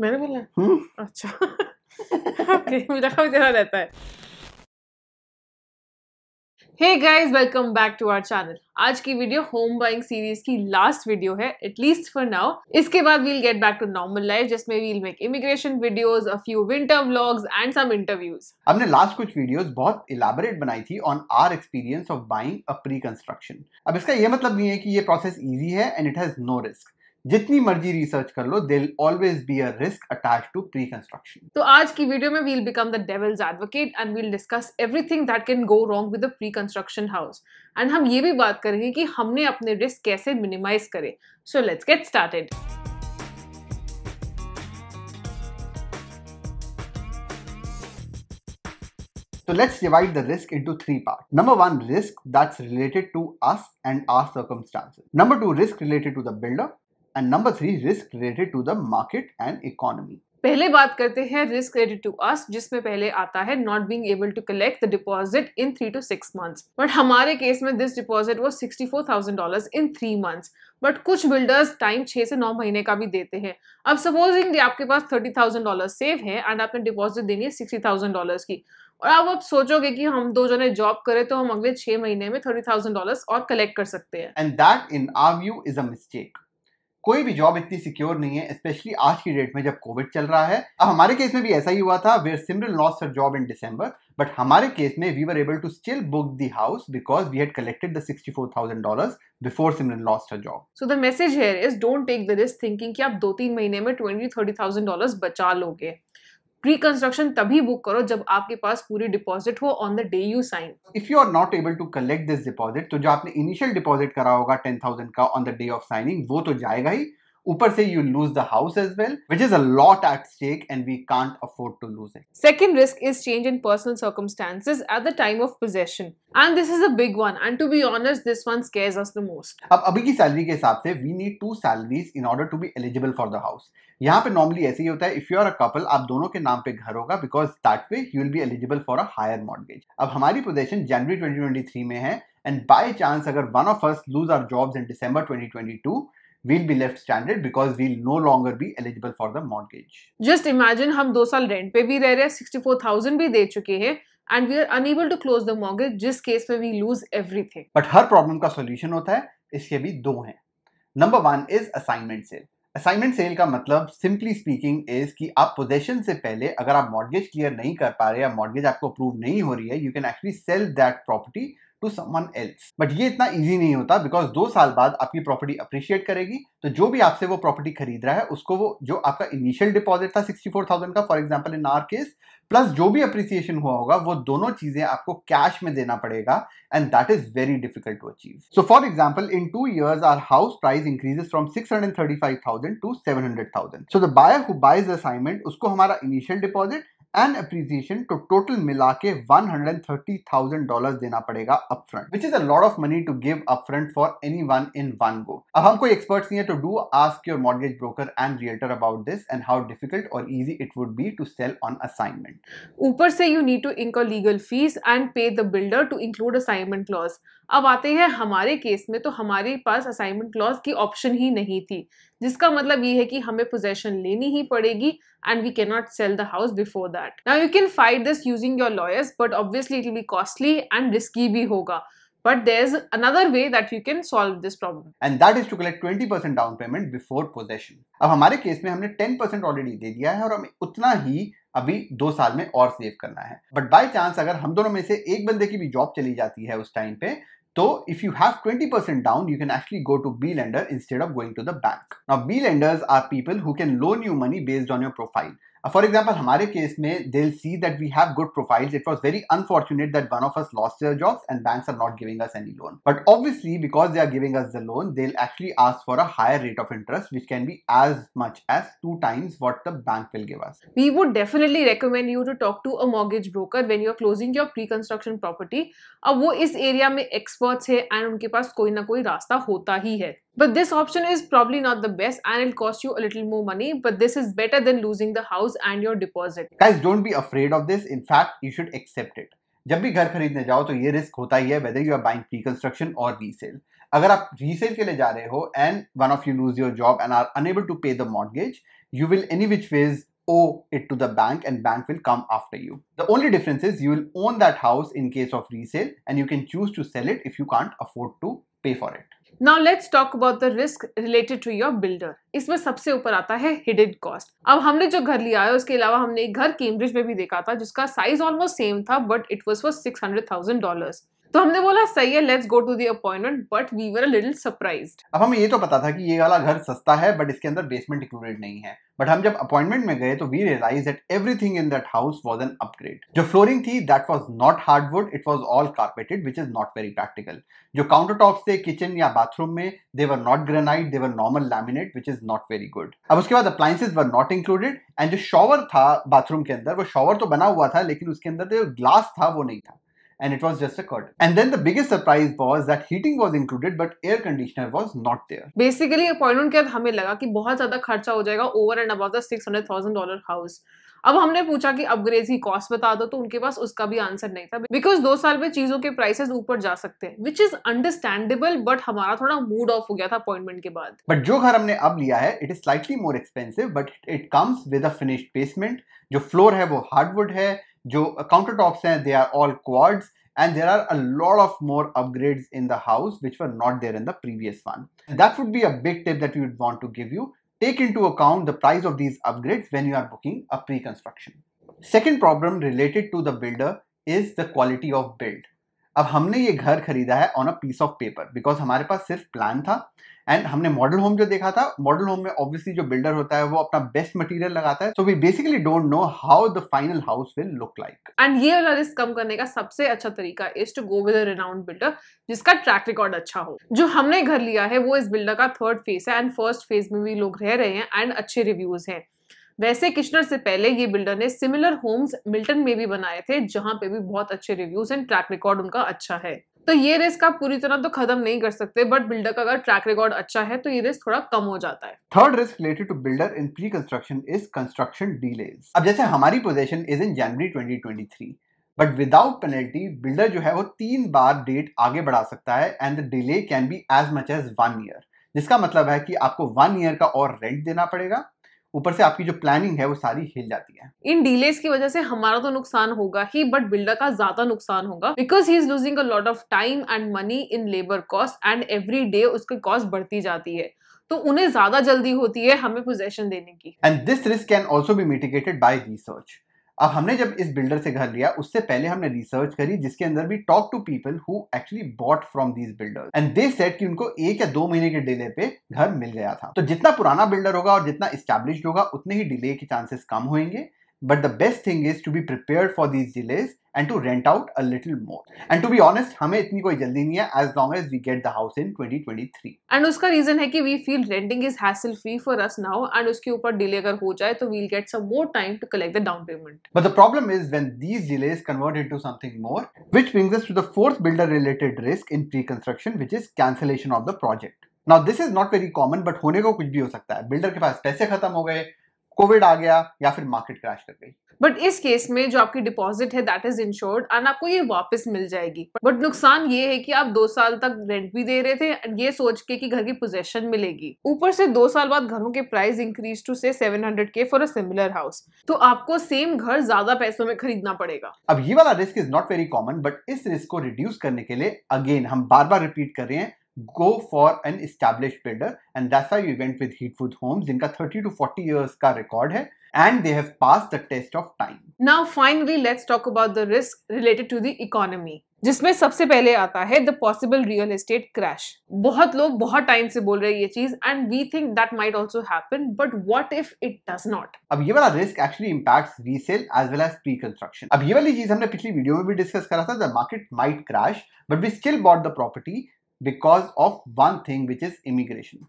मैंने बोला हम्म। अच्छा okay, मुझे रहता है hey guys welcome back to our channel आज की वीडियो होम बाइंग सीरीज की लास्ट वीडियो है एटलीस्ट फॉर नाउ इसके बाद we'll get back to normal life जिसमें we'll make immigration videos a few winter vlogs and some interviews हमने last कुछ videos बहुत इलाबोरेट बनाई थी on our experience of buying a pre construction अब इसका ये मतलब नहीं है कि ये प्रोसेस ईजी है and it has no risk जितनी मर्जी रिसर्च कर लो they always be a risk attach to pre construction तो आज की वीडियो में we'll become the devil's advocate and we'll discuss everything that can go wrong with the pre construction house and हम ये भी बात करेंगे कि हमने अपने रिस्क कैसे मिनिमाइज करें so let's get started So let's divide the risk into three parts. Number one, risk that's related to us and our circumstances. Number two, risk related to the builder. And number three risk related to the market and economy पहले बात करते हैं risk related to us जिसमें पहले आता है not being able to collect the deposit in three to six months but हमारे case में दिस डिपॉजिट वो sixty four thousand dollar in three months but कुछ बिल्डर्स टाइम छह से नौ महीने का भी देते हैं अब सपोजिंग आपके पास थर्टी थाउजेंड डॉलर सेव है एंड आपने डिपॉजिट देनी है सिक्सटी थाउजेंड डॉलर की और आप अब सोचोगे कि हम दो जने जॉब करें तो हम अगले छह महीने में थर्टी थाउजेंड डॉलर और कलेक्ट कर सकते हैं and that in our view is a mistake कोई भी जॉब इतनी सिक्योर नहीं है स्पेशली आज की डेट में जब कोविड चल रहा है अब हमारे केस में भी ऐसा ही हुआ था where Simran lost her job in December but हमारे केस में we were able to still book the house because we had collected the sixty four thousand dollar before Simran lost her job so the message here is don't take the risk thinking कि आप दो तीन महीने में twenty thirty thousand dollar बचा लोगे reconstruction तभी book करो जब आपके पास पूरी डिपॉजिट हो on the day you sign if you are not able to collect this deposit तो जो आपने इनिशियल डिपॉजिट करा होगा टेन थाउजेंड का on the day of signing वो तो जाएगा ही ऊपर से you lose the house as well which is a lot at stake and we can't afford to lose it second risk is change in personal circumstances at the time of possession and this is a big one and to be honest this one scares us the most अब अभी की salary के हिसाब से we need two salaries in order to be eligible for the house यहाँ पे normally ऐसे ही होता है if you are a couple आप दोनों के नाम पे घर होगा because that way you will be eligible for a higher mortgage अब हमारी पोजेशन जनवरी 2023 में है एंड बाय चांस अगर one of us lose our jobs in December 2022 we'll be left stranded because we'll no longer be eligible for the mortgage. Just imagine हम दो साल rent पे भी रह रहे हैं 64,000 भी दे चुके हैं and we are unable to close the mortgage जिस केस में we lose everything. But हर problem का solution होता है इसके भी दो हैं. Number one is assignment sale. Assignment sale का मतलब सिंपली स्पीकिंग इज कि आप पोजेशन से पहले अगर आप मॉर्गेज क्लियर नहीं कर पा रहे या mortgage आपको अप्रूव नहीं हो रही है you can actually sell that property to someone else but ये इतना ईजी नहीं होता बिकॉज दो साल बाद आपकी प्रॉपर्टी अप्रिशिएट करेगी तो जो भी आपसे वो प्रॉपर्टी खरीद रहा है उसको वो जो आपका इनिशियल डिपॉजिट था सिक्सटी फोर थाउजेंड का for example in our case plus जो भी अप्रिसिएशन हुआ होगा वो दोनों चीजें आपको कैश में देना पड़ेगा and that is very difficult to achieve so for example in two years our house price increases from 635,000 to 700,000 so the buyer who buys assignment उसको हमारा इनिशियल डिपॉजिट एन अप्रिसिएशन तो टोटल मिला के one hundred thirty thousand dollar देना पड़ेगा upfront which is a lot of money to give upfront for anyone in one go अब हम कोई एक्सपर्ट नहीं है to do ask your mortgage broker and realtor about this and how difficult और easy it would be to sell on assignment ऊपर से you need to incur legal fees and pay the builder to include assignment clause अब आते हैं हमारे case में तो हमारे पास असाइनमेंट क्लॉज की ऑप्शन ही नहीं थी जिसका मतलब ये है कि हमें पोजेशन लेनी ही पड़ेगी and we can not sell the house before that that. Now you can fight this using your lawyers but obviously it will be costly and risky bhi hoga. But there's another way that you can solve this problem. And that is to collect 20% down payment before possession. अब हमारे case में हमने 10% already दे दिया है और हमें उतना ही अभी दो साल में और सेव करना है बट बाई चांस अगर हम दोनों में से एक बंदे की भी जॉब चली जाती है उस टाइम पे तो if you have 20% down, you can actually go to B lender instead of going to the bank. Now, B lenders are people who can loan you money based on your profile. Uh, for example, हमार case case में they'll see that we have good profiles. It was very unfortunate that one of us lost their jobs and banks are not giving us any loan. But obviously, because they are giving us the loan, they'll actually ask for a higher rate of interest, which can be as much as two times what the bank will give us. We would definitely recommend you to talk to a mortgage broker when you're closing your pre-construction property. अब वो इस area में experts है and उनके पास कोई ना कोई रास्ता होता ही है but this option is probably not the best and it'll cost you a little more money, but this is better than losing the house and your deposit. Guys, don't be afraid of this. In fact, you should accept it. जब भी घर खरीदने जाओ तो ये risk होता ही है whether you are buying pre construction और रीसेल अगर आप रीसेल के लिए जा रहे हो and one of you lose your job and are unable to pay the mortgage you will owe it to the bank and bank will come after you. The only difference is you will own that house in case of resale and you can choose to sell it if you can't afford to pay for it. Now let's talk about the risk related to your builder इसमें सबसे ऊपर आता है हिडेड cost अब हमने जो घर लिया है उसके अलावा हमने एक घर कैम्ब्रिज में भी देखा था जिसका साइज ऑलमोस्ट सेम था but it was for six hundred thousand dollar तो हमने बोला सही है let's go to the appointment but we were little surprise अब हमें ये तो पता था कि ये वाला घर सस्ता है बट इसके अंदर बेसमेंट इंक्लूडेड नहीं है बट हम जब अपॉइंटमेंट में गए तो we realize that everything in that house was an upgrade जो फ्लोरिंग थी that was not hardwood it was all carpeted which is not very practical जो काउंटर टॉप थे किचन या बाथरूम में they were not granite they were normal laminate which is not very good अब उसके बाद appliances were not included and जो shower था bathroom के अंदर वो शॉवर तो बना हुआ था लेकिन उसके अंदर जो ग्लास था वो नहीं था and it was just a curtain. And then the biggest surprise was that heating was included but air conditioner was not there. Basically a appointment के बाद हमें लगा कि बहुत ज़्यादा खर्चा हो जाएगा over and above the six hundred thousand dollar house. अब हमने पूछा कि अपग्रेड की कॉस्ट बता दो तो उनके पास उसका भी आंसर नहीं था बिकॉज दो साल में चीजों के प्राइसेस ऊपर जा सकते हैं विच इज अंडरस्टैंडेबल बट हमारा थोड़ा मूड ऑफ हो गया था अपॉइंटमेंट के बाद बट जो घर हमने अब लिया है it is slightly more expensive but it comes with a finished basement जो फ्लोर है वो हार्डवुड है जो counter tops they are all quads and there are a lot of more upgrades in the house which were not there in the previous one. That would be a big tip that we would want to give you. Take into account the price of these upgrades when you are booking a pre-construction. Second problem related to the builder is the quality of build. अब हमने ये घर खरीदा है on a piece of paper because हमारे पास सिर्फ plan था एंड हमने मॉडल होम जो देखा था मॉडल होम में ऑब्वियसली जो बिल्डर होता है वो अपना बेस्ट मटेरियल लगाता है so we basically don't know how the final house will look like and ये वाला रिस्क कम करने का सबसे अच्छा तरीका is to go with renowned builder जिसका ट्रैक रिकॉर्ड अच्छा हो जो हमने घर लिया है वो इस बिल्डर का थर्ड फेज है एंड फर्स्ट फेज में भी लोग रह रहे हैं एंड अच्छे रिव्यूज हैं वैसे किशनर से पहले ये बिल्डर ने सिमिलर होम्स मिल्टन में भी बनाए थे जहां पे भी बहुत अच्छे रिव्यूज एंड ट्रैक रिकॉर्ड उनका अच्छा है तो ये रिस्क आप पूरी तरह तो खत्म नहीं कर सकते बट बिल्डर का अगर ट्रैक रिकॉर्ड अच्छा है तो ये रिस्क थोड़ा कम हो जाता है third risk related to builder in pre construction is construction delays अब जैसे हमारी position is in January 2023 but without penalty builder जो है वो तीन बार डेट आगे बढ़ा सकता है and the delay can be as much as one year जिसका मतलब है कि आपको वन ईयर का और रेंट देना पड़ेगा ऊपर से आपकी जो प्लानिंग है वो सारी हिल जाती है इन डिलेज की वजह से हमारा तो नुकसान होगा ही बट बिल्डर का ज्यादा नुकसान होगा because he is losing a lot of time and money in labour cost and every day उसकी कॉस्ट बढ़ती जाती है तो उन्हें ज्यादा जल्दी होती है हमें पोजेशन देने की and this risk can also be mitigated by research अब हमने जब इस बिल्डर से घर लिया उससे पहले हमने रिसर्च करी जिसके अंदर भी talk to people who actually bought from these builder and they said कि उनको एक या दो महीने के डिले पे घर मिल गया था तो जितना पुराना बिल्डर होगा और जितना स्टैब्लिश होगा उतने ही डिले के चांसेस कम होंगे but the best thing is to be prepare for these delays and to rent out a little more and to be honest हमें इतनी कोई जल्दी नहीं है as long as we get the house in 2023 and उसका reason है कि we feel renting is hassle free for us now and उसके ऊपर डिले अगर हो जाए तो we'll get some more time to collect the down payment but the problem is when these delays convert into something more which brings us to the fourth builder related risk in pre construction which is cancellation of the project now this is not very common but होने को कुछ भी हो सकता है builder के पास पैसे खत्म हो गए कोविड आ गया या फिर मार्केट क्रैश कर गई बट इस केस में जो आपकी डिपॉजिट है दैट इज इंश्योर्ड एंड आपको ये वापस मिल जाएगी बट नुकसान ये है कि आप दो साल तक रेंट भी दे रहे थे ये सोच के कि घर की पोजेशन मिलेगी ऊपर से दो साल बाद घरों के price increase to say seven hundred K for a similar house तो आपको सेम घर ज्यादा पैसों में खरीदना पड़ेगा अब ये वाला risk is not very common but इस रिस्क को रिड्यूस करने के लिए अगेन हम बार बार रिपीट कर रहे हैं go for an established builder and that's why we went with Heatfood Homes जिनका 30 to 40 years का रिकॉर्ड है and they have passed the test of time. Now finally let's talk about the risk related to the economy. जिसमें सबसे पहले आता है the possible real estate crash बहुत लोग बहुत टाइम से बोल रहे हैं ये चीज and we think that might also happen but what if it does not अब ये वाला risk actually impacts resale as well as pre construction अब ये वाली चीज हमने पिछली वीडियो में भी डिस्कस करा था the market might crash but we still bought the property because of one thing which is immigration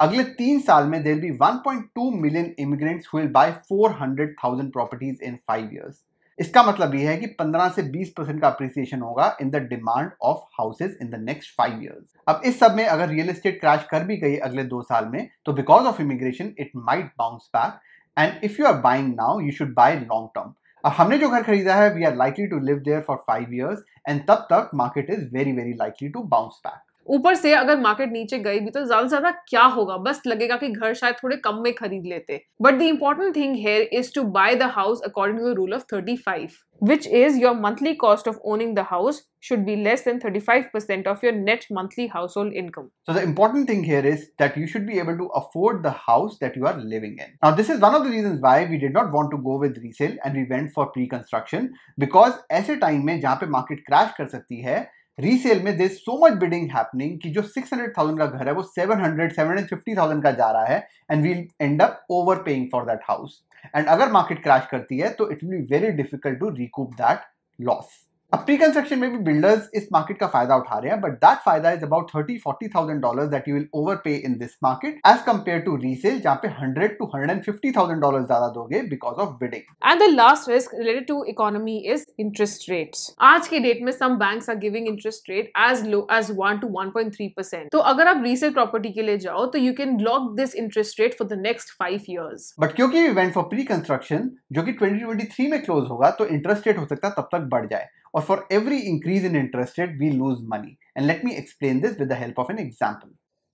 अगले तीन साल में there be 1.2 million immigrants will buy 400,000 properties in five years इसका मतलब यह है कि 15 से 20 परसेंट का अप्रिसिएशन होगा in the demand of houses in the next five years अब इस सब में अगर रियल एस्टेट क्रैश कर भी गई अगले दो साल में तो because of immigration it might bounce back and if you are buying now you should buy long term अब हमने जो घर खरीदा है we are likely to live there for five years and तब तक market is very very likely to bounce back ऊपर से अगर मार्केट नीचे गई भी तो ज्यादा ज्यादा क्या होगा बस लगेगा कि घर शायद थोड़े कम में खरीद लेते but the important thing here is to buy the house according to the rule of thirty five which is your monthly cost of owning the house should be less than thirty five percent of your net monthly household income so the important thing here is that you should be able to afford the house that you are living in now this is one of the reason why we did not want to go with resale and we went for pre construction because ऐसे time में जहां पे market crash कर सकती है resale में there so much bidding happening कि जो 600,000 का घर है वो 700 750,000 का जा रहा है and we'll end up over paying for that house and अगर मार्केट क्रैश करती है तो it will be very difficult to recoup that loss अब प्री कंस्ट्रक्शन में भी बिल्डर्स इस मार्केट का फायदा उठा रहे हैं बट दैट फायदा is about thirty forty thousand dollar that you will over pay in this market as compare to resale जहाँ पे hundred to hundred and fifty thousand dollar ज्यादा दोगे because of bidding and the last risk related to economy is interest rate आज के date में some bank are giving interest rate as low as one to one point three percent तो अगर आप resale property के लिए जाओ तो you can lock this interest rate for the next five years but क्योंकि इवेंट फॉर प्री कंस्ट्रक्शन जो कि ट्वेंटी ट्वेंटी थ्री में क्लोज होगा तो इंटरेस्ट रेट हो सकता है तब तक बढ़ जाए or for every increase in interest rate we lose money and let me explain this with the help of an example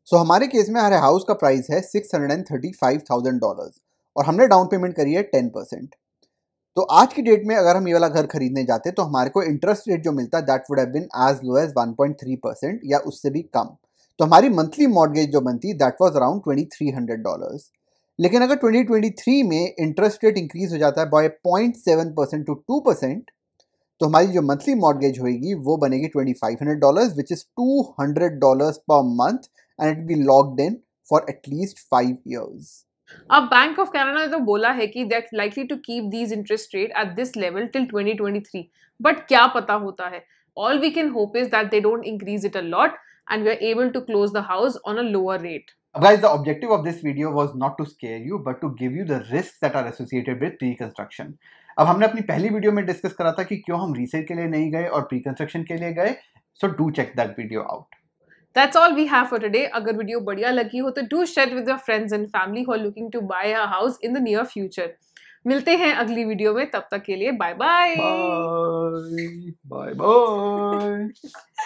so so, हमारे केस में हमारे हाउस का प्राइस है six hundred and thirty five thousand dollar और हमने down payment करी है ten percent तो आज की डेट में अगर हम ये वाला घर खरीदने जाते तो हमारे को इंटरेस्ट रेट जो मिलता that would have been as low as one point three percent या उससे भी कम तो हमारी मंथली मॉडगेज जो बनती that was around twenty three hundred dollars लेकिन अगर ट्वेंटी ट्वेंटी थ्री में इंटरेस्ट रेट इंक्रीज हो जाता है by point seven percent to two percent तो हमारी जो मंथली मॉडगेज होगी वो बनेगी twenty five hundred dollar which is two hundred dollar per month and it be locked in for at least five years अब बैंक ऑफ कनाडा ने तो बोला है कि that likely to keep these interest rate at this level till 2023 but क्या पता होता है all we can hope is that they don't increase it a lot and we are able to close the house on a lower rate guys, the objective of this video was not to scare you, but to give you the risks that are associated with pre-construction. अब हमने अपनी पहली video में discuss करा था कि क्यों हम रीसेल के लिए नहीं गए और प्री कंस्ट्रक्शन के लिए गए so do check that video out That's all we have for today. अगर वीडियो बढ़िया लगी हो तो do share with your friends and family who are looking to buy a house in the near future. मिलते हैं अगली video में तब तक के लिए बाय बाय बाय बाय